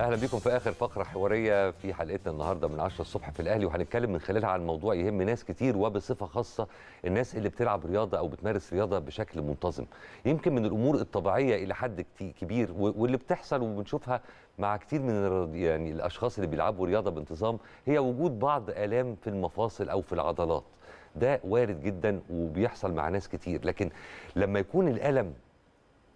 اهلا بيكم في اخر فقره حواريه في حلقتنا النهارده من 10 الصبح في الاهلي وهنتكلم من خلالها عن موضوع يهم ناس كتير وبصفه خاصه الناس اللي بتلعب رياضه او بتمارس رياضه بشكل منتظم يمكن من الامور الطبيعيه الى حد كبير واللي بتحصل وبنشوفها مع كتير من يعني الاشخاص اللي بيلعبوا رياضه بانتظام هي وجود بعض الام في المفاصل او في العضلات ده وارد جدا وبيحصل مع ناس كتير لكن لما يكون الالم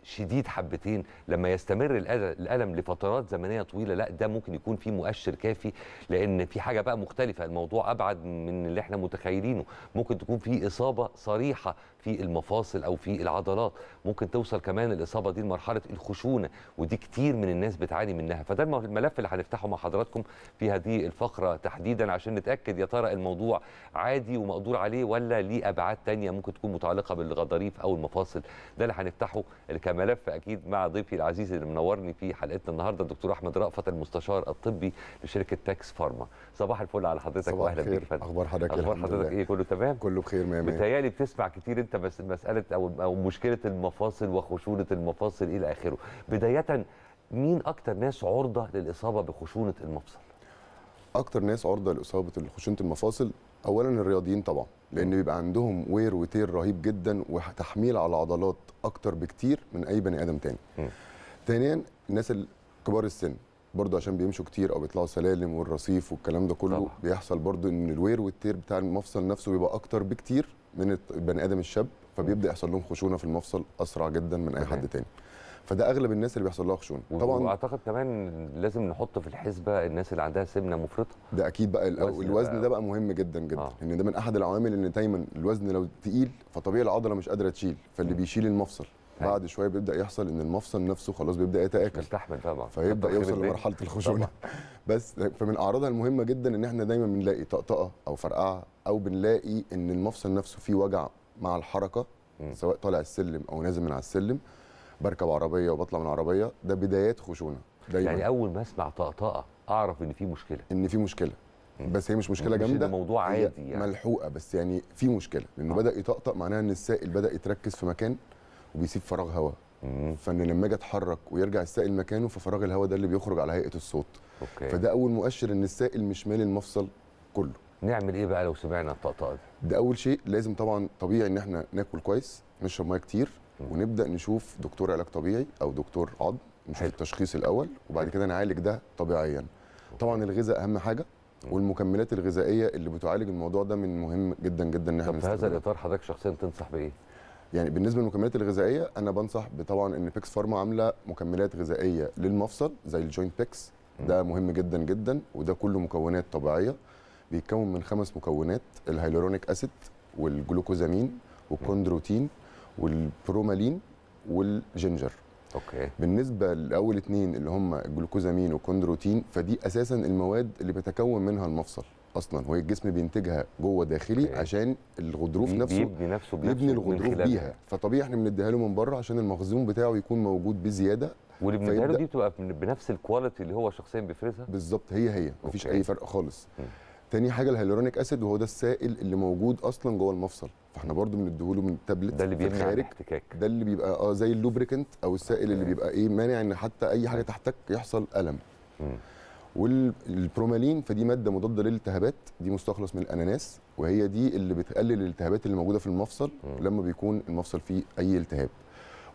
شديد حبتين لما يستمر الالم لفترات زمنيه طويله لا ده ممكن يكون في مؤشر كافي لان في حاجه بقى مختلفه الموضوع ابعد من اللي احنا متخيلينه ممكن تكون في اصابه صريحه في المفاصل او في العضلات ممكن توصل كمان الاصابه دي لمرحله الخشونه ودي كتير من الناس بتعاني منها فده الملف اللي هنفتحه مع حضراتكم في هذه الفقره تحديدا عشان نتاكد يا ترى الموضوع عادي ومقدور عليه ولا ليه ابعاد تانية ممكن تكون متعلقه بالغضاريف او المفاصل ده اللي هنفتحه اللي كملف اكيد مع ضيفي العزيز اللي منورني في حلقتنا النهارده الدكتور احمد رأفت المستشار الطبي لشركه تاكس فارما صباح الفل على حضرتك واهلا بيك يا فندم اخبار حضرتك اخبار حضرتك ايه كله تمام كله بخير مية مية بتهيألي بتسمع كتير انت بس مساله او او مشكله المفاصل وخشونه المفاصل الى اخره بدايه مين اكتر ناس عرضه للاصابه بخشونه المفصل اكتر ناس عرضه لاصابه خشونه المفاصل اولا الرياضيين طبعا لان بيبقى عندهم وير وتير رهيب جدا وتحميل على العضلات اكتر بكتير من اي بني ادم تاني ثانيا الناس كبار السن برضه عشان بيمشوا كتير او بيطلعوا سلالم والرصيف والكلام ده كله طبعا. بيحصل برضه ان الوير والتير بتاع المفصل نفسه بيبقى اكتر بكتير من البني ادم الشاب فبيبدا يحصل لهم خشونه في المفصل اسرع جدا من اي حد تاني فده اغلب الناس اللي بيحصل لها خشونه طبعا واعتقد كمان لازم نحط في الحسبه الناس اللي عندها سمنه مفرطه ده اكيد بقى الوزن بقى ده بقى مهم جدا جدا آه. ان ده من احد العوامل ان دايما الوزن لو تقيل فطبيعي العضله مش قادره تشيل فاللي م. بيشيل المفصل أيوة. بعد شويه بيبدا يحصل ان المفصل نفسه خلاص بيبدا يتاكل مستحمل طبعا فيبدا يوصل لمرحله الخشونه بس فمن اعراضها المهمه جدا ان احنا دايما بنلاقي طقطقه او فرقعه او بنلاقي ان المفصل نفسه فيه وجع مع الحركه م. سواء طالع السلم او نازل من على السلم بركب عربيه وبطلع من العربيه ده بدايات خشونه دايما يعني اول ما اسمع طقطقه اعرف ان في مشكله ان في مشكله بس هي مش مشكله مش جامده الموضوع عادي يعني ملحوقه بس يعني في مشكله لانه آه. بدا يطقطق معناها ان السائل بدا يتركز في مكان وبيسيب فراغ هواء فان لما اجي اتحرك ويرجع السائل مكانه ففراغ الهواء ده اللي بيخرج على هيئه الصوت أوكي. فده اول مؤشر ان السائل مش مال المفصل كله نعمل ايه بقى لو سمعنا الطقطقه دي ده اول شيء لازم طبعا طبيعي ان احنا ناكل كويس نشرب ميه كتير ونبدا نشوف دكتور علاج طبيعي او دكتور عظم نشوف حلو. التشخيص الاول وبعد كده نعالج ده طبيعيا طبعا الغذاء اهم حاجه والمكملات الغذائيه اللي بتعالج الموضوع ده من مهم جدا جدا ان احنا طب في هذا الاطار حضرتك شخصيا تنصح بايه؟ يعني بالنسبه للمكملات الغذائيه انا بنصح طبعا ان بيكس فارما عامله مكملات غذائيه للمفصل زي الجوينت بيكس ده مهم جدا جدا وده كله مكونات طبيعيه بيتكون من خمس مكونات الهيلورونيك اسيد والجلوكوزامين والكوندروتين والبرومالين والجينجر اوكي بالنسبه لاول اثنين اللي هم الجلوكوزامين والكوندروتين فدي اساسا المواد اللي بيتكون منها المفصل اصلا هو الجسم بينتجها جوه داخلي أوكي. عشان الغضروف نفسه بيبني نفسه بيبني الغضروف بيها فطبيعي احنا بنديها له من بره عشان المخزون بتاعه يكون موجود بزياده واللي بنديها له دي بتبقى بنفس الكواليتي اللي هو شخصيا بيفرزها بالظبط هي هي مفيش أوكي. اي فرق خالص م. تاني حاجه الهيلورونيك اسيد وهو ده السائل اللي موجود اصلا جوه المفصل فاحنا برضو بنديهوله من التابلت ده اللي بيمنع الاحتكاك ده اللي بيبقى اه زي اللوبريكنت او السائل اللي بيبقى ايه مانع ان حتى اي حاجه تحتك يحصل الم والبرومالين فدي ماده مضاده للالتهابات دي مستخلص من الاناناس وهي دي اللي بتقلل الالتهابات اللي موجوده في المفصل لما بيكون المفصل فيه اي التهاب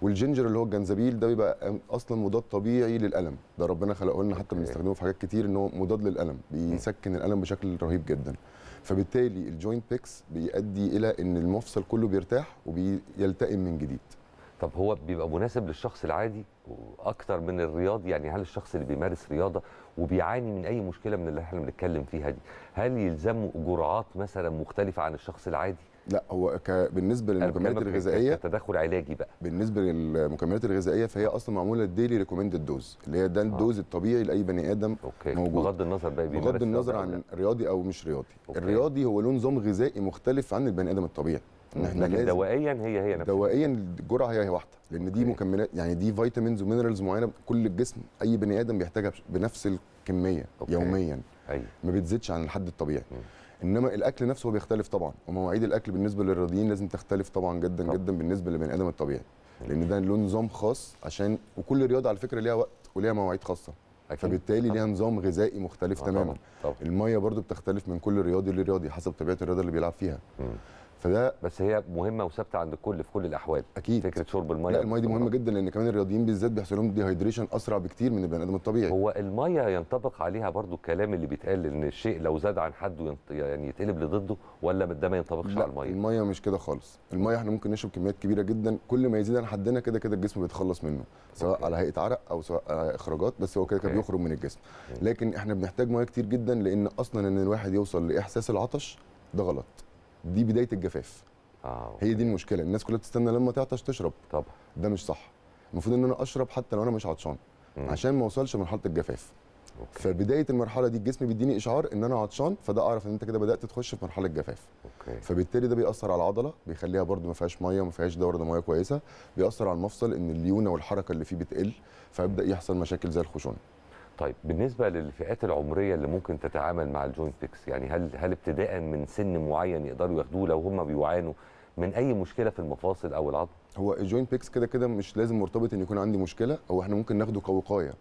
والجنجر اللي هو الجنزبيل ده بيبقى اصلا مضاد طبيعي للالم ده ربنا خلقه لنا حتى بنستخدمه في حاجات كتير ان هو مضاد للالم بيسكن الالم بشكل رهيب جدا فبالتالي الجوينت بيكس بيؤدي الى ان المفصل كله بيرتاح وبيلتئم من جديد طب هو بيبقى مناسب للشخص العادي اكتر من الرياضي يعني هل الشخص اللي بيمارس رياضه وبيعاني من اي مشكله من اللي احنا بنتكلم فيها دي هل يلزمه جرعات مثلا مختلفه عن الشخص العادي لا هو ك... بالنسبه للمكملات الغذائيه تدخل علاجي بقى بالنسبه للمكملات الغذائيه فهي اصلا معموله ديلي ريكومندد دوز اللي هي ده آه. الدوز آه. الطبيعي لاي بني ادم أوكي. موجود بغض النظر بقى بغض النظر عن رياضي او مش رياضي أوكي. الرياضي هو له نظام غذائي مختلف عن البني ادم الطبيعي احنا لكن دوائيا هي هي نفسها دوائيا الجرعه هي, هي واحده لان دي أوكي. مكملات يعني دي فيتامينز ومينرالز معينه كل الجسم اي بني ادم بيحتاجها بنفس الكميه أوكي. يوميا أي. أيوه. ما بتزيدش عن الحد الطبيعي م. انما الاكل نفسه بيختلف طبعا ومواعيد الاكل بالنسبه للرياضيين لازم تختلف طبعا جدا طبعا. جدا بالنسبه للبني ادم الطبيعي لان ده له نظام خاص عشان وكل رياضه على فكره ليها وقت وليها مواعيد خاصه أكيد. فبالتالي ليها نظام غذائي مختلف آه تماما طبعا. طبعا. الميه برضو بتختلف من كل رياضي لرياضي حسب طبيعه الرياضه اللي بيلعب فيها م. فده بس هي مهمه وثابته عند الكل في كل الاحوال اكيد فكره شرب الميه لا الميه دي مهمه جدا لان كمان الرياضيين بالذات بيحصل لهم ديهايدريشن اسرع بكتير من البني ادم الطبيعي هو الميه ينطبق عليها برضو الكلام اللي بيتقال ان الشيء لو زاد عن حده يعني يتقلب لضده ولا ده ما ينطبقش على الميه الميه مش كده خالص الميه احنا ممكن نشرب كميات كبيره جدا كل ما يزيد عن حدنا كده كده الجسم بيتخلص منه سواء أوكي. على هيئه عرق او سواء على اخراجات بس هو كده كده بيخرج من الجسم أوكي. لكن احنا بنحتاج ميه كتير جدا لان اصلا ان الواحد يوصل لاحساس العطش ده غلط دي بدايه الجفاف آه. هي دي المشكله الناس كلها بتستنى لما تعطش تشرب طبعا ده مش صح المفروض ان انا اشرب حتى لو انا مش عطشان مم. عشان ما اوصلش لمرحله الجفاف أوكي. فبدايه المرحله دي الجسم بيديني اشعار ان انا عطشان فده اعرف ان انت كده بدات تخش في مرحله جفاف أوكي. فبالتالي ده بيأثر على العضله بيخليها برده ما فيهاش ميه وما فيهاش دوره دمويه كويسه بيأثر على المفصل ان الليونه والحركه اللي فيه بتقل فيبدا يحصل مشاكل زي الخشونه طيب بالنسبه للفئات العمريه اللي ممكن تتعامل مع الجوينت بيكس يعني هل هل ابتداء من سن معين يقدروا ياخدوه لو هم بيعانوا من اي مشكله في المفاصل او العظم هو الجوينت بيكس كده كده مش لازم مرتبط ان يكون عندي مشكله او احنا ممكن ناخده كوقايه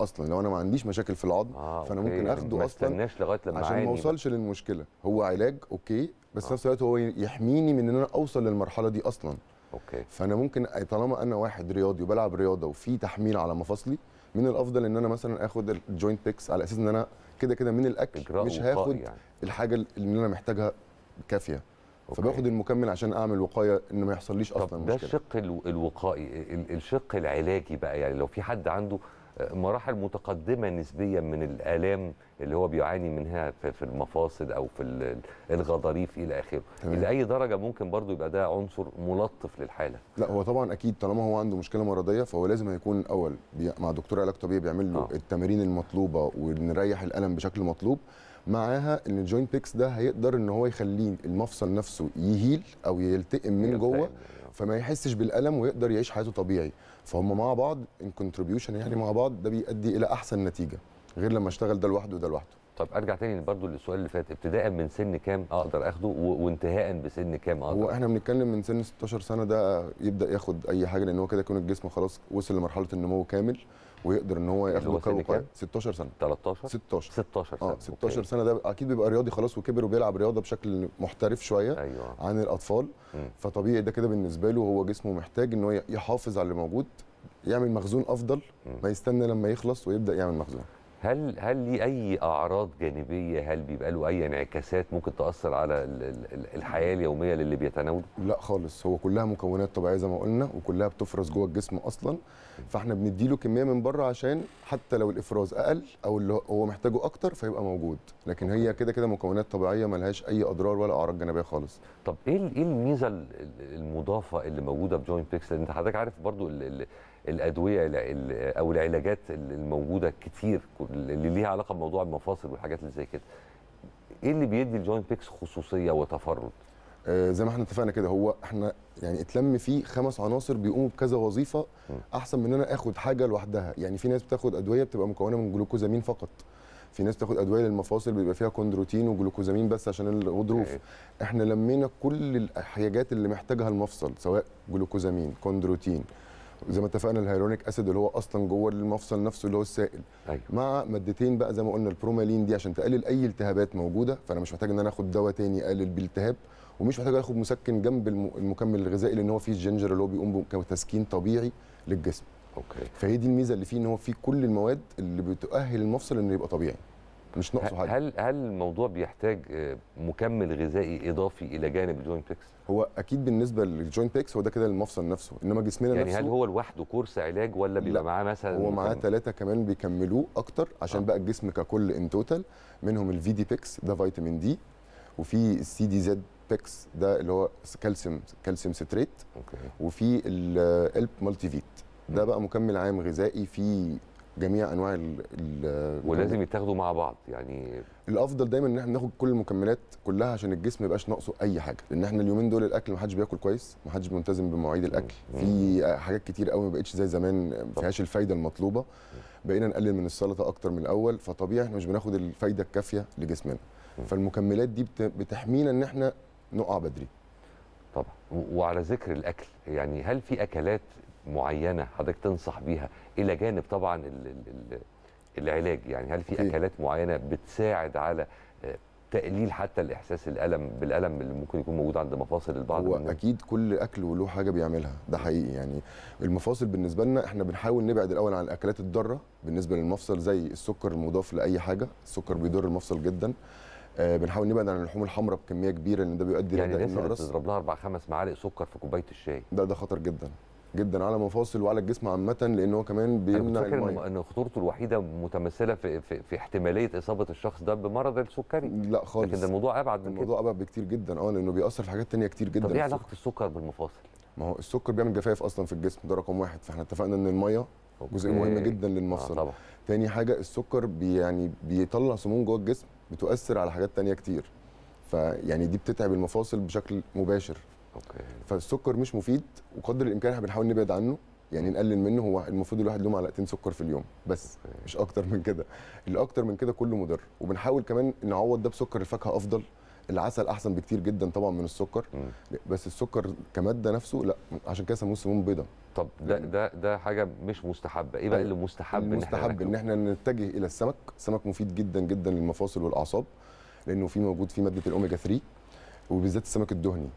اصلا لو انا ما عنديش مشاكل في العظم آه فانا أوكي. ممكن يعني اخده ما اصلا لغايه لما عشان ما اوصلش للمشكله هو آه. علاج اوكي بس في آه. نفس الوقت هو يحميني من ان انا اوصل للمرحله دي اصلا اوكي فانا ممكن طالما انا واحد رياضي وبلعب رياضه وفي تحميل على مفاصلي من الافضل ان انا مثلا اخد الجوينت بيكس على اساس ان انا كده كده من الاكل مش هاخد يعني. الحاجه اللي انا محتاجها كافيه أوكي. فباخد المكمل عشان اعمل وقايه ان ما يحصليش اصلا طب ده مشكلة. الشق الوقائي الشق العلاجي بقى يعني لو في حد عنده مراحل متقدمه نسبيا من الالام اللي هو بيعاني منها في المفاصل او في الغضاريف الى اخره الى اي درجه ممكن برضو يبقى ده عنصر ملطف للحاله لا هو طبعا اكيد طالما هو عنده مشكله مرضيه فهو لازم هيكون الاول مع دكتور علاج طبيعي بيعمل له آه. التمارين المطلوبه ونريح الالم بشكل مطلوب معاها ان الجوينت بيكس ده هيقدر ان هو يخليه المفصل نفسه يهيل او يلتئم من جوه آه. فما يحسش بالالم ويقدر يعيش حياته طبيعي فهم مع بعض ان كونتريبيوشن يعني مع بعض ده بيؤدي الى احسن نتيجه غير لما اشتغل ده لوحده وده لوحده طب ارجع تاني برضو للسؤال اللي فات ابتداء من سن كام اقدر اخده وانتهاء بسن كام اقدر هو احنا بنتكلم من سن 16 سنه ده يبدا ياخد اي حاجه لان هو كده يكون الجسم خلاص وصل لمرحله النمو كامل ويقدر ان هو ياخد قرار كويس 16 سنه 13 16 16 سنه اه 16 سنه ده اكيد بيبقى رياضي خلاص وكبر وبيلعب رياضه بشكل محترف شويه أيوة. عن الاطفال م. فطبيعي ده كده بالنسبه له هو جسمه محتاج ان هو يحافظ على اللي موجود يعمل مخزون افضل م. ما يستنى لما يخلص ويبدا يعمل مخزون هل هل لي اي اعراض جانبيه هل بيبقى له اي انعكاسات ممكن تاثر على الحياه اليوميه للي بيتناوله لا خالص هو كلها مكونات طبيعيه زي ما قلنا وكلها بتفرز جوه الجسم اصلا فاحنا بنديله كميه من بره عشان حتى لو الافراز اقل او اللي هو محتاجه اكتر فيبقى موجود لكن هي كده كده مكونات طبيعيه لهاش اي اضرار ولا اعراض جانبيه خالص طب ايه ايه الميزه المضافه اللي موجوده في جوينت بيكس لان انت حضرتك عارف برضو الادويه او العلاجات الموجوده كتير اللي ليها علاقه بموضوع المفاصل والحاجات اللي زي كده ايه اللي بيدي الجوينت بيكس خصوصيه وتفرد آه، زي ما احنا اتفقنا كده هو احنا يعني اتلم فيه خمس عناصر بيقوموا بكذا وظيفه احسن من ان انا اخد حاجه لوحدها يعني في ناس بتاخد ادويه بتبقى مكونه من جلوكوزامين فقط في ناس بتاخد ادويه للمفاصل بيبقى فيها كوندروتين وجلوكوزامين بس عشان الغضروف احنا لمينا كل الاحتياجات اللي محتاجها المفصل سواء جلوكوزامين كوندروتين زي ما اتفقنا الهيرونيك اسيد اللي هو اصلا جوه المفصل نفسه اللي هو السائل أيوة. مع مادتين بقى زي ما قلنا البرومالين دي عشان تقلل اي التهابات موجوده فانا مش محتاج ان انا اخد دواء تاني يقلل بالتهاب ومش محتاج اخد مسكن جنب المكمل الغذائي لان هو فيه الجنجر اللي هو بيقوم كتسكين طبيعي للجسم اوكي فهي دي الميزه اللي فيه ان هو فيه كل المواد اللي بتؤهل المفصل انه يبقى طبيعي مش ناقصه حاجه هل هل الموضوع بيحتاج آه، مكمل غذائي اضافي الى جانب الجوينت بيكس هو اكيد بالنسبه للجوينت بيكس هو ده كده المفصل نفسه انما جسمنا يعني نفسه يعني هل هو لوحده كورس علاج ولا بيبقى معاه مثلا هو معاه ثلاثه كمان بيكملوه اكتر عشان آه. بقى الجسم ككل ان توتال منهم الفي دي بيكس ده فيتامين دي وفي السي دي زد بيكس ده اللي هو كالسيوم كالسيوم ستريت أوكي. وفي الالب مالتي فيت ده بقى مكمل عام غذائي فيه جميع انواع ال ولازم يتاخدوا مع بعض يعني الافضل دايما ان احنا ناخد كل المكملات كلها عشان الجسم ما يبقاش ناقصه اي حاجه لان احنا اليومين دول الاكل ما حدش بياكل كويس ما حدش ملتزم بمواعيد الاكل في حاجات كتير قوي ما بقتش زي زمان ما فيهاش الفايده المطلوبه بقينا نقلل من السلطه اكتر من الاول فطبيعي احنا مش بناخد الفايده الكافيه لجسمنا فالمكملات دي بتحمينا ان احنا نقع بدري طبعا وعلى ذكر الاكل يعني هل في اكلات معينه حضرتك تنصح بيها الى جانب طبعا الـ الـ العلاج يعني هل في اكلات معينه بتساعد على آه، تقليل حتى الاحساس الالم بالالم اللي ممكن يكون موجود عند مفاصل البعض هو اكيد كل اكل وله حاجه بيعملها ده حقيقي يعني المفاصل بالنسبه لنا احنا بنحاول نبعد الاول عن الاكلات الضاره بالنسبه للمفصل زي السكر المضاف لاي حاجه السكر بيضر المفصل جدا آه، بنحاول نبعد عن اللحوم الحمراء بكميه كبيره لان ده بيؤدي يعني الناس اللي بتضرب لها اربع خمس معالق سكر في كوبايه الشاي ده ده خطر جدا جدا على المفاصل وعلى الجسم عامه لان هو كمان بيمنع أنا فاكر ان خطورته الوحيده متمثله في, في في احتماليه اصابه الشخص ده بمرض السكري لا خالص لكن الموضوع ابعد من الموضوع ابعد بكتير جدا اه لانه بيأثر في حاجات ثانيه كتير جدا طب ايه علاقه السكر بالمفاصل؟ ما هو السكر بيعمل جفاف اصلا في الجسم ده رقم واحد فاحنا اتفقنا ان الميه أوكي. جزء مهم جدا آه، للمفصل آه طبعا. تاني حاجه السكر بي يعني بيطلع سموم جوه الجسم بتؤثر على حاجات ثانيه كتير فيعني دي بتتعب المفاصل بشكل مباشر اوكي فالسكر مش مفيد وقدر الامكان احنا بنحاول نبعد عنه يعني نقلل منه هو المفروض الواحد له معلقتين سكر في اليوم بس أوكي. مش اكتر من كده اللي اكتر من كده كله مضر وبنحاول كمان نعوض ده بسكر الفاكهه افضل العسل احسن بكتير جدا طبعا من السكر م. بس السكر كماده نفسه لا عشان كده سموه سموم بيضه طب ده ده ده حاجه مش مستحبه ايه بقى اللي مستحب مستحب ان احنا نتجه الى السمك السمك مفيد جدا جدا للمفاصل والاعصاب لانه في موجود فيه ماده الاوميجا 3 وبالذات السمك الدهني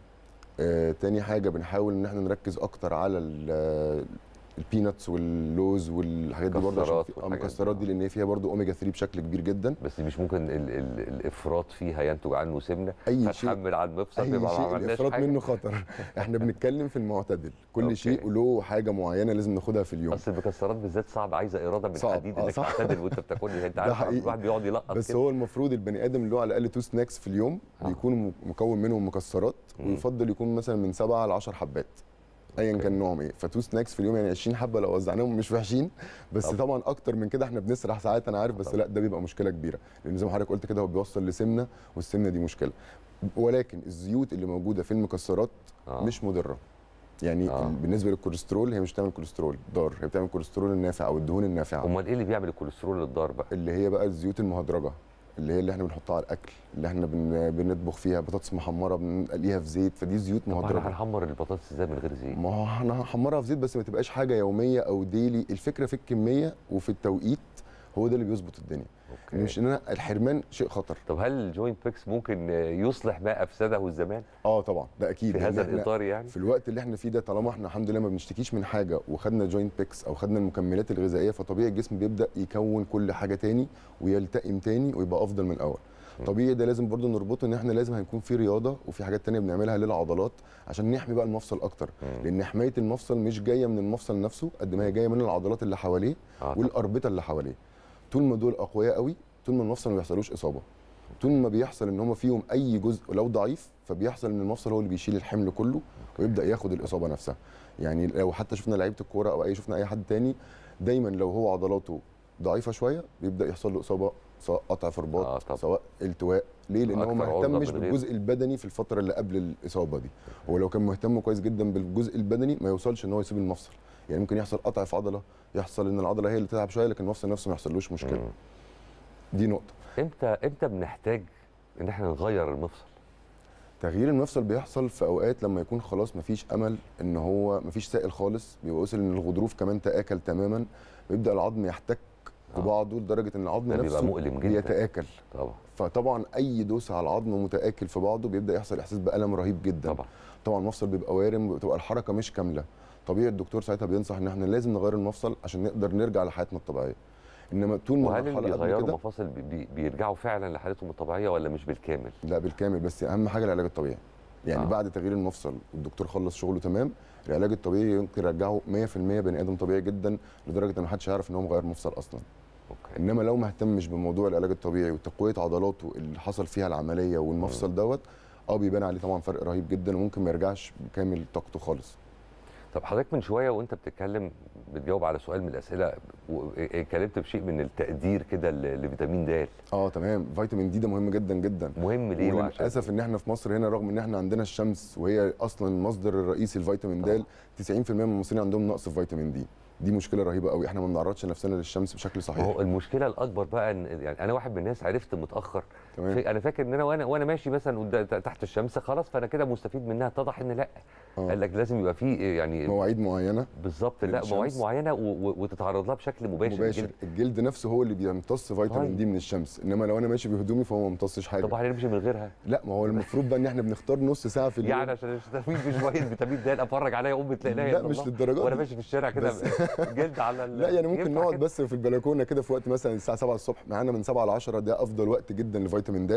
آه، تاني حاجه بنحاول ان احنا نركز اكتر على البيناتس واللوز والحاجات دي برضه عشان المكسرات آه، دي لان هي فيها برضه اوميجا 3 بشكل كبير جدا بس مش ممكن الـ الـ الافراط فيها ينتج عنه سمنه اي شيء على المفصل يبقى ما عملناش الافراط منه خطر احنا بنتكلم في المعتدل كل أوكي. شيء له حاجه معينه لازم ناخدها في اليوم اصل المكسرات بالذات صعب عايزه اراده من صعب. آه، انك تعتدل وانت بتاكل يعني انت عارف الواحد بيقعد يلقط بس كده. هو المفروض البني ادم اللي هو على الاقل تو سناكس في اليوم آه. بيكون مكون منهم مكسرات ويفضل يكون مثلا من سبعه ل 10 حبات ايا كان نوعهم ايه فتو سناكس في اليوم يعني 20 حبه لو وزعناهم مش وحشين بس طبعا اكتر من كده احنا بنسرح ساعات انا عارف بس لا ده بيبقى مشكله كبيره لان زي ما حضرتك قلت كده هو بيوصل لسمنه والسمنه دي مشكله ولكن الزيوت اللي موجوده في المكسرات آه. مش مضره يعني آه. بالنسبه للكوليسترول هي مش بتعمل كوليسترول ضار هي بتعمل كوليسترول النافع او الدهون النافعه امال ايه اللي بيعمل الكوليسترول الضار بقى اللي هي بقى الزيوت المهدرجه اللي هي اللي احنا بنحطها على الاكل اللي احنا بن... بنطبخ فيها بطاطس محمره بنقليها في زيت فدي زيوت مهدرجه احنا هنحمر البطاطس ازاي من غير زيت؟ ما هو احنا هنحمرها في زيت بس ما تبقاش حاجه يوميه او ديلي الفكره في الكميه وفي التوقيت هو ده اللي بيظبط الدنيا أوكي. مش ان انا الحرمان شيء خطر طب هل الجوينت بيكس ممكن يصلح ما افسده الزمان اه طبعا ده اكيد في هذا الاطار يعني في الوقت اللي احنا فيه ده طالما احنا الحمد لله ما بنشتكيش من حاجه وخدنا جوينت بيكس او خدنا المكملات الغذائيه فطبيعي الجسم بيبدا يكون كل حاجه تاني ويلتئم تاني ويبقى افضل من الاول طبيعي ده لازم برضو نربطه ان احنا لازم هيكون في رياضه وفي حاجات تانية بنعملها للعضلات عشان نحمي بقى المفصل اكتر مم. لان حمايه المفصل مش جايه من المفصل نفسه قد ما هي جايه من العضلات اللي حواليه آه والاربطه اللي حواليه طول ما دول اقوياء قوي طول ما المفصل ما بيحصلوش اصابه طول ما بيحصل ان هم فيهم اي جزء لو ضعيف فبيحصل ان المفصل هو اللي بيشيل الحمل كله ويبدا ياخد الاصابه نفسها يعني لو حتى شفنا لعيبه الكوره او اي شفنا اي حد تاني دايما لو هو عضلاته ضعيفه شويه بيبدا يحصل له اصابه سواء قطع في رباط آه سواء التواء ليه لان هو ما اهتمش بالجزء البدني في الفتره اللي قبل الاصابه دي هو لو كان مهتم كويس جدا بالجزء البدني ما يوصلش ان هو يسيب المفصل يعني ممكن يحصل قطع في عضله يحصل ان العضله هي اللي تتعب شويه لكن المفصل نفسه ما يحصلوش مشكله مم. دي نقطه امتى امتى بنحتاج ان احنا نغير المفصل تغيير المفصل بيحصل في اوقات لما يكون خلاص مفيش امل ان هو مفيش سائل خالص بيبقى وصل ان الغضروف كمان تاكل تماما بيبدا العظم يحتك رباعه دول لدرجه ان العظم نفسه مؤلم جدا بيتاكل طبعا فطبعا اي دوس على العظم متاكل في بعضه بيبدا يحصل احساس بالم رهيب جدا طبعا طبعا المفصل بيبقى وارم بتبقى الحركه مش كامله طبيعي الدكتور ساعتها بينصح ان احنا لازم نغير المفصل عشان نقدر نرجع لحياتنا الطبيعيه انما طول ما وهل بيغيروا مفاصل بي بيرجعوا فعلا لحالتهم الطبيعيه ولا مش بالكامل؟ لا بالكامل بس اهم حاجه العلاج الطبيعي يعني آه. بعد تغيير المفصل والدكتور خلص شغله تمام العلاج الطبيعي يمكن يرجعه 100% بني ادم طبيعي جدا لدرجه ان محدش يعرف ان هو مغير مفصل اصلا اطلاق انما لو ما اهتمش بموضوع العلاج الطبيعي وتقويه عضلاته اللي حصل فيها العمليه والمفصل دوت اه بيبان عليه طبعا فرق رهيب جدا وممكن ما يرجعش بكامل طاقته خالص طب حضرتك من شويه وانت بتتكلم بتجاوب على سؤال من الاسئله إيه، إيه، اتكلمت بشيء من التقدير كده لفيتامين د اه تمام فيتامين دي ده مهم جدا جدا مهم ليه للاسف ان احنا في مصر هنا رغم ان احنا عندنا الشمس وهي اصلا المصدر الرئيسي لفيتامين د 90% من المصريين عندهم نقص في فيتامين دي دي مشكله رهيبه قوي احنا ما بنعرضش نفسنا للشمس بشكل صحيح هو المشكله الاكبر بقى ان يعني انا واحد من الناس عرفت متاخر تمام انا فاكر ان انا وانا وانا ماشي مثلا تحت الشمس خلاص فانا كده مستفيد منها اتضح ان لا آه. قال لك لازم يبقى في آه، يعني مواعيد معينه بالظبط لا مواعيد معينه وتتعرض لها بشكل مباشر, مباشر. الجلد. الجلد نفسه هو اللي بيمتص فيتامين طيب. دي من الشمس انما لو انا ماشي بهدومي فهو ما ممتصش حاجه طب هنمشي من غيرها لا ما هو المفروض بقى ان احنا بنختار نص ساعه في اليوم يعني عشان استفيد بشويه فيتامين د افرج عليا امي تلاقي لا مش للدرجه وانا ماشي في الشارع كده جلد على لا يعني ممكن نقعد بس في البلكونه كده في وقت مثلا الساعه 7 الصبح معانا من 7 ل 10 ده افضل وقت جدا لفيتامين فيتامين د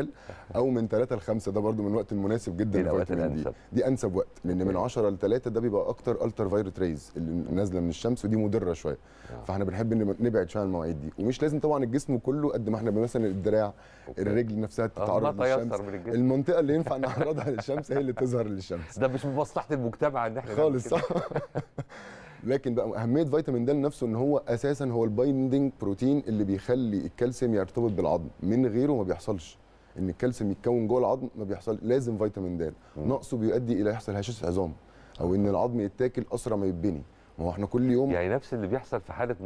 او من 3 ل 5 ده برده من وقت المناسب جدا للفيتامين دي دي انسب وقت لان من 10 ل 3 ده بيبقى اكتر التر فايروت ريز اللي نازله من الشمس ودي مضره شويه آه. فاحنا بنحب نبعد شويه عن المواعيد دي ومش لازم طبعا الجسم كله قد ما احنا مثلا الدراع الرجل نفسها آه، تتعرض للشمس المنطقه اللي ينفع نعرضها للشمس هي اللي تظهر للشمس ده مش من مصلحه المجتمع ان احنا خالص لكن بقى اهميه فيتامين د لنفسه ان هو اساسا هو البايندنج بروتين اللي بيخلي الكالسيوم يرتبط بالعظم من غيره ما بيحصلش ان الكالسيوم يتكون جوه العظم ما بيحصل لازم فيتامين د نقصه بيؤدي الى يحصل هشاشه عظام او ان العظم يتاكل اسرع ما يتبني ما هو احنا كل يوم يعني نفس اللي بيحصل في حاله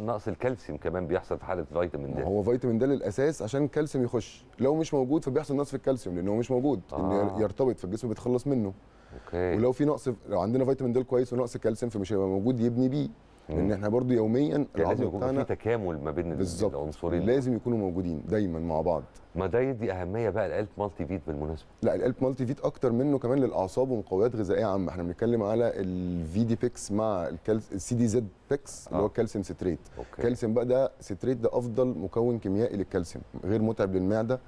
نقص الكالسيوم كمان بيحصل في حاله فيتامين د هو فيتامين د الاساس عشان الكالسيوم يخش لو مش موجود فبيحصل نقص في الكالسيوم لان هو مش موجود آه. ان يرتبط في الجسم بيتخلص منه أوكي. ولو في نقص لو عندنا فيتامين د كويس ونقص كالسيوم فمش هيبقى موجود يبني بيه لان احنا برضو يوميا يعني لازم يكون في تكامل ما بين العنصرين لازم يكونوا موجودين دايما مع بعض ما ده يدي اهميه بقى للالف مالتي فيت بالمناسبه لا الالف مالتي فيت اكتر منه كمان للاعصاب ومقويات غذائيه عامه احنا بنتكلم على الفي دي بيكس مع السي دي زد بيكس اللي هو الكالسيوم آه. سيتريت الكالسيوم بقى ده سيتريت ده افضل مكون كيميائي للكالسيوم غير متعب للمعده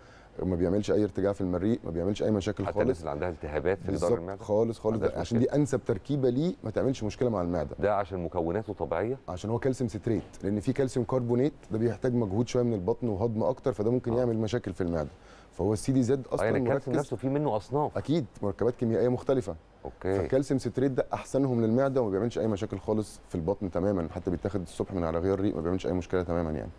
ما بيعملش اي ارتجاع في المريء ما بيعملش اي مشاكل حتى خالص الناس اللي عندها التهابات في جدار المعده خالص خالص عشان دي انسب تركيبه ليه ما تعملش مشكله مع المعده ده عشان مكوناته طبيعيه عشان هو كالسيوم سيتريت لان في كالسيوم كربونات ده بيحتاج مجهود شويه من البطن وهضم اكتر فده ممكن آه. يعمل مشاكل في المعده فهو السي دي زد اصلا يعني مركز نفسه في منه اصناف اكيد مركبات كيميائيه مختلفه اوكي فالكالسيوم سيتريت ده احسنهم للمعده وما بيعملش اي مشاكل خالص في البطن تماما حتى بيتاخد الصبح من على غير ريق ما بيعملش اي مشكله تماما يعني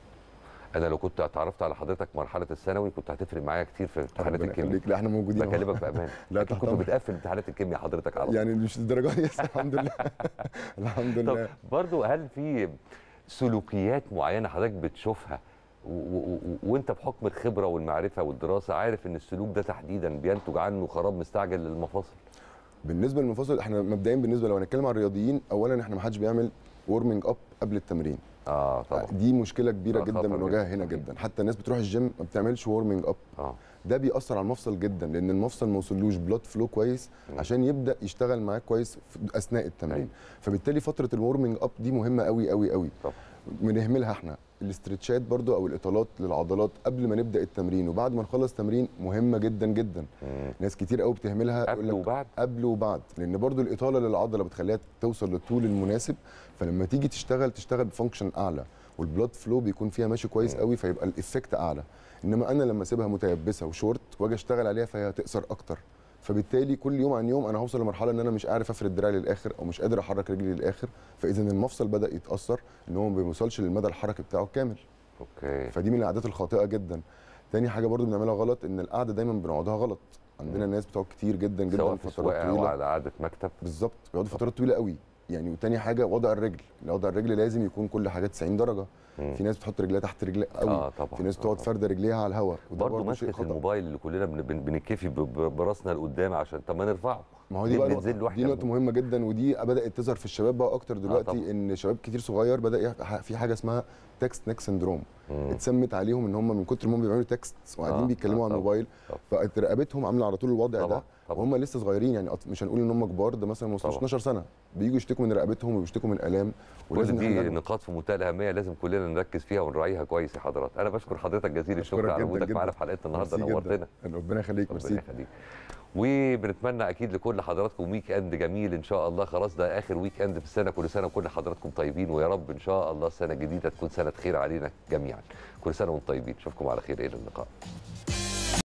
انا لو كنت اتعرفت على حضرتك مرحله الثانوي كنت هتفرق معايا كتير في امتحانات الكيمياء لا احنا موجودين بكلمك بامان لا كنت بتقفل امتحانات الكيمياء حضرتك على يعني مش للدرجه دي الحمد لله الحمد لله طب برضه هل في سلوكيات معينه حضرتك بتشوفها وانت بحكم الخبره والمعرفه والدراسه عارف ان السلوك ده تحديدا بينتج عنه خراب مستعجل للمفاصل بالنسبه للمفاصل احنا مبدئيا بالنسبه لو هنتكلم عن الرياضيين اولا احنا ما حدش بيعمل ورمنج اب قبل التمرين اه طبعا دي مشكله كبيره آه جدا بنواجهها هنا جدا حتى الناس بتروح الجيم ما بتعملش وورمنج اب آه. ده بيأثر على المفصل جدا لان المفصل ما وصلوش بلاد فلو كويس عشان يبدا يشتغل معاك كويس اثناء التمرين أيوه. فبالتالي فتره الورمنج اب دي مهمه قوي قوي قوي طبعا. بنهملها احنا الاسترتشات برضو او الاطالات للعضلات قبل ما نبدا التمرين وبعد ما نخلص تمرين مهمه جدا جدا مم. ناس كتير قوي بتهملها قبل وبعد قبل وبعد لان برضو الاطاله للعضله بتخليها توصل للطول المناسب فلما تيجي تشتغل تشتغل بفانكشن اعلى والبلود فلو بيكون فيها ماشي كويس قوي فيبقى الايفكت اعلى انما انا لما اسيبها متيبسه وشورت واجي اشتغل عليها فهي هتقصر اكتر فبالتالي كل يوم عن يوم انا هوصل لمرحله ان انا مش عارف افرد دراعي للاخر او مش قادر احرك رجلي للاخر فاذا المفصل بدا يتاثر ان هو ما بيوصلش للمدى الحركي بتاعه الكامل اوكي فدي من العادات الخاطئه جدا تاني حاجه برضو بنعملها غلط ان القعده دايما بنقعدها غلط عندنا ناس بتقعد كتير جدا جدا في فترات طويله على قعده مكتب بالظبط بيقعدوا فترات طويله قوي يعني وتاني حاجه وضع الرجل وضع الرجل لازم يكون كل حاجه 90 درجه مم. في ناس بتحط رجليها تحت رجلها قوي آه طبعا. في ناس آه، بتقعد فارده رجليها على الهواء برضه ماسكه الموبايل اللي كلنا بنكفي براسنا لقدام عشان طب ما نرفعه ما هو دي بقى دي نقطه مهمه جدا ودي بدات تظهر في الشباب بقى اكتر آه، دلوقتي آه طبعا. ان شباب كتير صغير بدا في حاجه اسمها تكست نيك سندروم اتسمت عليهم ان هم من كتر ما هم بيعملوا تكست وقاعدين آه بيتكلموا آه على الموبايل فرقبتهم عامله على طول الوضع طبعا. ده طبعا. هم لسه صغيرين يعني مش هنقول ان هم كبار ده مثلا وصلوا 12 سنه بييجوا يشتكوا من رقبتهم وبيشتكوا من الام ولازم دي نقاط في منتهى الاهميه لازم كلنا نركز فيها ونراعيها كويس يا حضرات انا بشكر حضرتك جزيل الشكر على وجودك معانا في حلقه النهارده نورتنا يعني ربنا يخليك ميرسي ربنا يخليك وبنتمنى اكيد لكل حضراتكم ويك اند جميل ان شاء الله خلاص ده اخر ويك اند في السنه كل سنه وكل حضراتكم طيبين ويا رب ان شاء الله السنه الجديده تكون سنه خير علينا جميعا كل سنه وانتم طيبين اشوفكم على خير الى اللقاء